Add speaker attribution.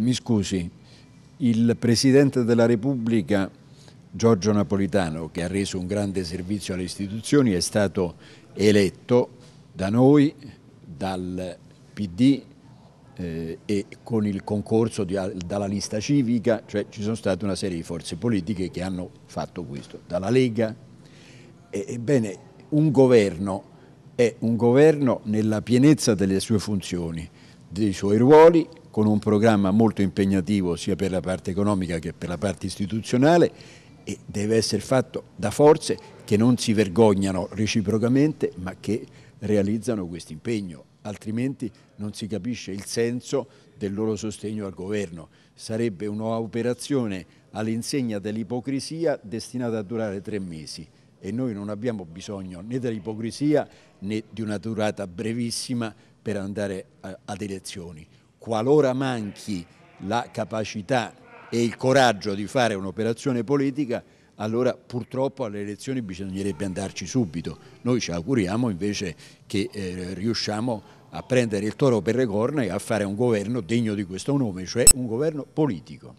Speaker 1: mi scusi, il Presidente della Repubblica Giorgio Napolitano, che ha reso un grande servizio alle istituzioni, è stato eletto da noi, dal PD eh, e con il concorso di, dalla lista civica, cioè ci sono state una serie di forze politiche che hanno fatto questo, dalla Lega. ebbene, un governo è un governo nella pienezza delle sue funzioni dei suoi ruoli con un programma molto impegnativo sia per la parte economica che per la parte istituzionale e deve essere fatto da forze che non si vergognano reciprocamente ma che realizzano questo impegno, altrimenti non si capisce il senso del loro sostegno al governo. Sarebbe un'operazione all'insegna dell'ipocrisia destinata a durare tre mesi e noi non abbiamo bisogno né dell'ipocrisia né di una durata brevissima per andare a, ad elezioni. Qualora manchi la capacità e il coraggio di fare un'operazione politica, allora purtroppo alle elezioni bisognerebbe andarci subito. Noi ci auguriamo invece che eh, riusciamo a prendere il toro per le corna e a fare un governo degno di questo nome, cioè un governo politico.